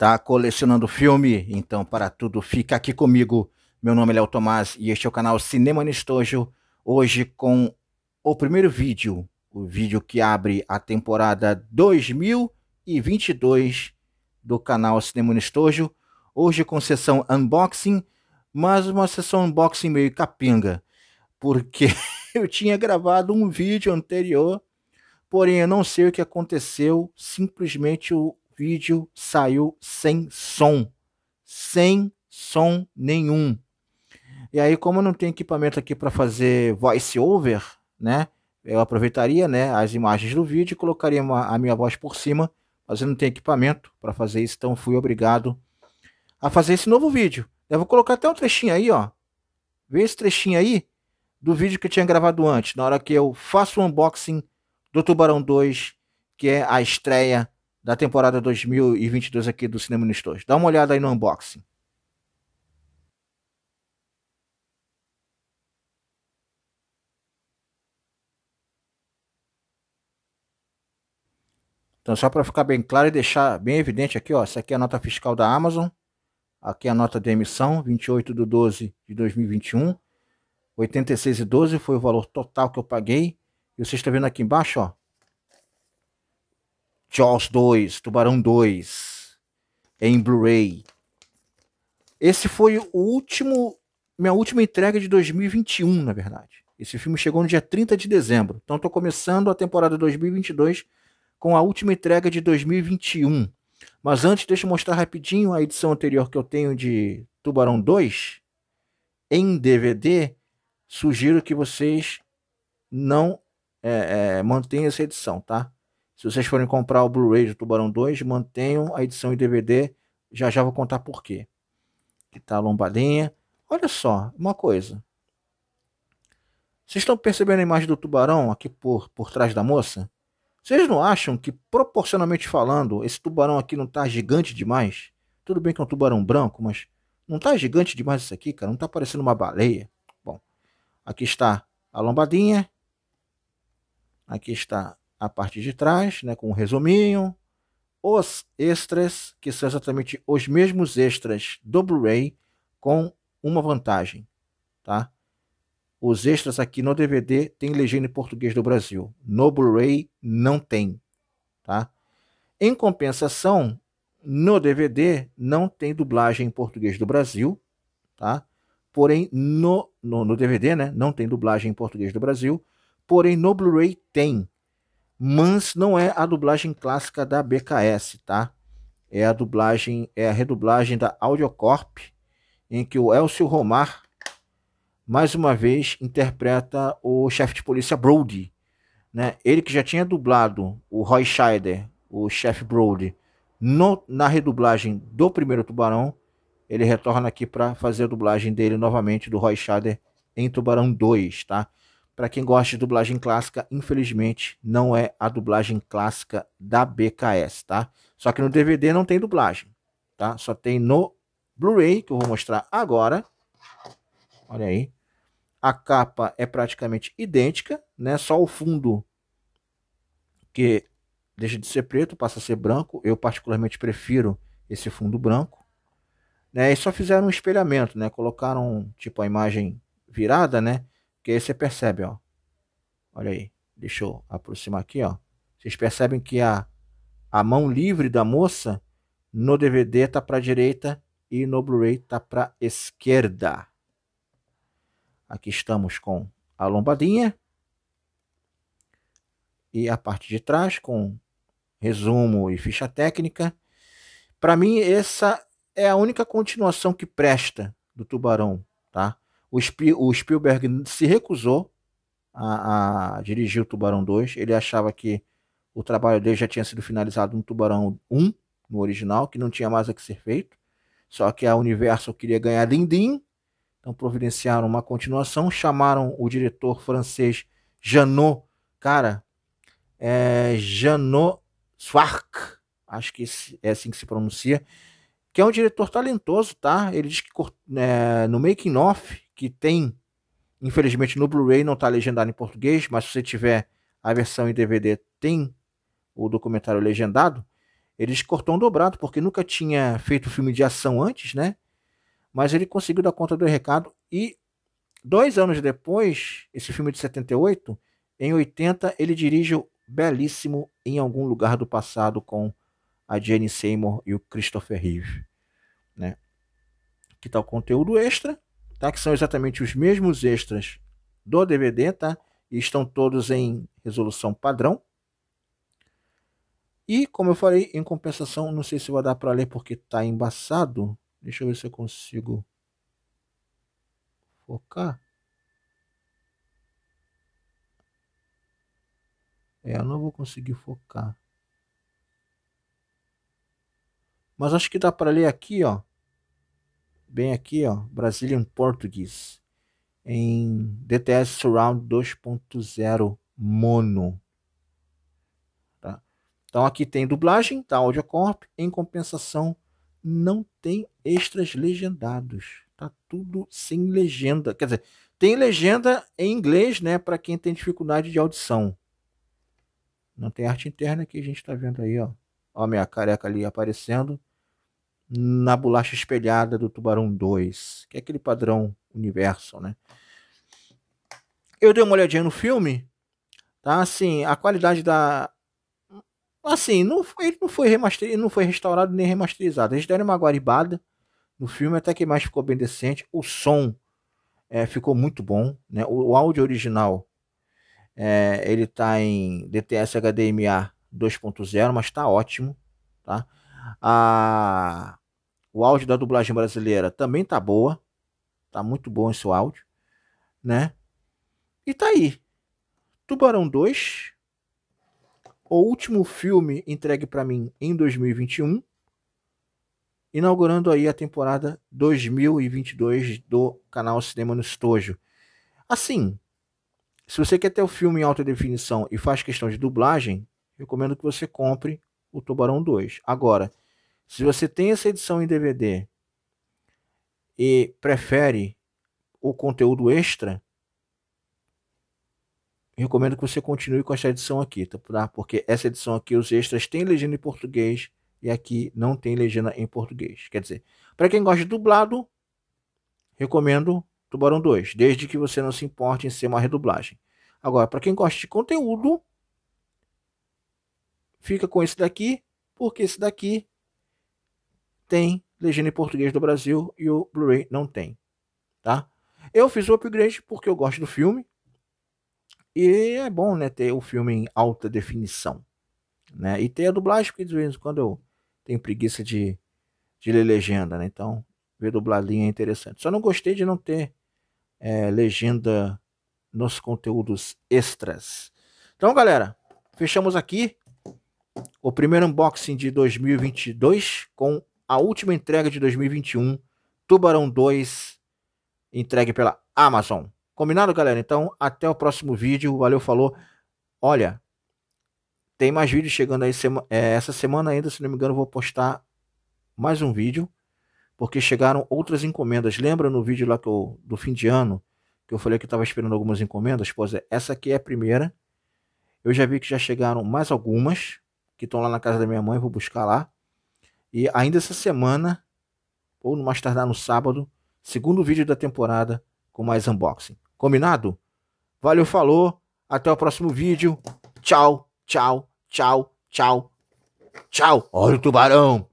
Tá colecionando filme? Então, para tudo, fica aqui comigo. Meu nome é Léo Tomás e este é o canal Cinema Nistojo Hoje com o primeiro vídeo, o vídeo que abre a temporada 2022 do canal Cinema Nistojo Hoje com sessão unboxing, mas uma sessão unboxing meio capinga, porque eu tinha gravado um vídeo anterior, porém eu não sei o que aconteceu, simplesmente o, vídeo saiu sem som. Sem som nenhum. E aí, como eu não tenho equipamento aqui para fazer voice over, né? Eu aproveitaria, né, as imagens do vídeo e colocaria uma, a minha voz por cima, mas eu não tenho equipamento para fazer isso, então fui obrigado a fazer esse novo vídeo. Eu vou colocar até um trechinho aí, ó. Vê esse trechinho aí do vídeo que eu tinha gravado antes, na hora que eu faço o unboxing do Tubarão 2, que é a estreia da temporada 2022 aqui do Cinema nos Dois. Dá uma olhada aí no unboxing. Então, só para ficar bem claro e deixar bem evidente aqui, ó, essa aqui é a nota fiscal da Amazon, aqui é a nota de emissão, 28 de 12 de 2021, 86,12 foi o valor total que eu paguei, e você está vendo aqui embaixo, ó, Jaws 2, Tubarão 2, em Blu-ray. Esse foi o último, minha última entrega de 2021, na verdade. Esse filme chegou no dia 30 de dezembro. Então estou começando a temporada 2022 com a última entrega de 2021. Mas antes, deixa eu mostrar rapidinho a edição anterior que eu tenho de Tubarão 2 em DVD. Sugiro que vocês não é, é, mantenham essa edição, tá? Se vocês forem comprar o Blu-ray do Tubarão 2, mantenham a edição em DVD. Já já vou contar por quê. Que tá a lombadinha. Olha só, uma coisa. Vocês estão percebendo a imagem do tubarão aqui por, por trás da moça? Vocês não acham que, proporcionalmente falando, esse tubarão aqui não tá gigante demais? Tudo bem que é um tubarão branco, mas não tá gigante demais isso aqui, cara? Não tá parecendo uma baleia? Bom, aqui está a lombadinha. Aqui está a parte de trás, né, com um resuminho. Os extras, que são exatamente os mesmos extras do Blu-ray, com uma vantagem, tá? Os extras aqui no DVD tem legenda em português do Brasil. No Blu-ray não tem, tá? Em compensação, no DVD não tem dublagem em português do Brasil, tá? Porém, no, no, no DVD, né? Não tem dublagem em português do Brasil. Porém, no Blu-ray tem mas não é a dublagem clássica da BKS, tá? É a dublagem, é a redublagem da Audiocorp, em que o Elcio Romar, mais uma vez, interpreta o chefe de polícia Brody. Né? Ele que já tinha dublado o Roy Scheider, o chefe Brody, no, na redublagem do primeiro Tubarão, ele retorna aqui para fazer a dublagem dele novamente do Roy Scheider em Tubarão 2, tá? Para quem gosta de dublagem clássica, infelizmente não é a dublagem clássica da BKS, tá? Só que no DVD não tem dublagem, tá? Só tem no Blu-ray, que eu vou mostrar agora. Olha aí. A capa é praticamente idêntica, né? Só o fundo que deixa de ser preto, passa a ser branco. Eu particularmente prefiro esse fundo branco. Né? E só fizeram um espelhamento, né? Colocaram tipo a imagem virada, né? Que aí você percebe, ó. Olha aí. Deixa eu aproximar aqui, ó. Vocês percebem que a, a mão livre da moça no DVD tá para direita e no Blu-ray tá para esquerda. Aqui estamos com a lombadinha e a parte de trás com resumo e ficha técnica. Para mim essa é a única continuação que presta do Tubarão, tá? O, o Spielberg se recusou a, a, dirigir o Tubarão 2. Ele achava que o trabalho dele já tinha sido finalizado no Tubarão 1, no original, que não tinha mais a que ser feito. Só que a Universal queria ganhar din-din, então providenciaram uma continuação, chamaram o diretor francês Janot, cara, é Janot acho que é assim que se pronuncia, que é um diretor talentoso, tá? Ele diz que é, no making off que tem, infelizmente no Blu-ray não está legendado em português, mas se você tiver a versão em DVD, tem o documentário legendado. Eles cortou um dobrado, porque nunca tinha feito filme de ação antes, né? Mas ele conseguiu dar conta do recado. E dois anos depois, esse filme de 78, em 80, ele dirige o Belíssimo em Algum Lugar do Passado com a Jane Seymour e o Christopher Reeve. Né? Que tal conteúdo extra? tá? Que são exatamente os mesmos extras do DVD, tá? E estão todos em resolução padrão. E como eu falei, em compensação, não sei se vai dar para ler porque tá embaçado. Deixa eu ver se eu consigo focar. É, eu não vou conseguir focar. Mas acho que dá para ler aqui, ó bem aqui, ó, Brazilian Portuguese, em DTS Surround 2.0 Mono. Tá? Então aqui tem dublagem, tá? Audiocorp, em compensação não tem extras legendados. Tá tudo sem legenda. Quer dizer, tem legenda em inglês, né? Para quem tem dificuldade de audição. Não tem arte interna que a gente está vendo aí, ó. Ó, minha careca ali aparecendo na bolacha espelhada do Tubarão 2, que é aquele padrão universo, né? Eu dei uma olhadinha no filme, tá? Assim, a qualidade da assim, não foi, ele não foi remasterizado, não foi restaurado nem remasterizado. Eles deram uma guaribada no filme até que mais ficou bem decente. O som é, ficou muito bom, né? O, o áudio original é, ele tá em DTS HDMA 2.0, mas tá ótimo, tá? A o áudio da dublagem brasileira também tá boa. Tá muito bom esse áudio, né? E tá aí. Tubarão 2, o último filme entregue para mim em 2021, inaugurando aí a temporada 2022 do canal Cinema no Estojo. Assim, se você quer ter o filme em alta definição e faz questão de dublagem, recomendo que você compre o Tubarão 2. Agora, se você tem essa edição em DVD e prefere o conteúdo extra, recomendo que você continue com essa edição aqui, tá, tá? Porque essa edição aqui, os extras têm legenda em português e aqui não tem legenda em português. Quer dizer, para quem gosta de dublado, recomendo Tubarão 2, desde que você não se importe em ser uma redublagem. Agora, para quem gosta de conteúdo, fica com esse daqui, porque esse daqui tem legenda em português do Brasil e o Blu-ray não tem, tá? Eu fiz o upgrade porque eu gosto do filme e é bom, né, ter o filme em alta definição, né? E ter a dublagem porque de vez em quando eu tenho preguiça de, de ler legenda, né? Então ver dubladinha é interessante. Só não gostei de não ter é, legenda nos conteúdos extras. Então, galera, fechamos aqui o primeiro unboxing de 2022 com a última entrega de 2021, Tubarão 2, entregue pela Amazon. Combinado, galera? Então, até o próximo vídeo. Valeu, falou. Olha, tem mais vídeos chegando aí sema é, essa semana ainda, se não me engano, vou postar mais um vídeo, porque chegaram outras encomendas. Lembra no vídeo lá que eu, do fim de ano, que eu falei que estava esperando algumas encomendas? Pois é, essa aqui é a primeira. Eu já vi que já chegaram mais algumas, que estão lá na casa da minha mãe, vou buscar lá. E ainda essa semana, ou no mais tardar no sábado, segundo vídeo da temporada com mais unboxing. Combinado? Valeu, falou. Até o próximo vídeo. Tchau, tchau, tchau, tchau. Tchau. Olha o tubarão.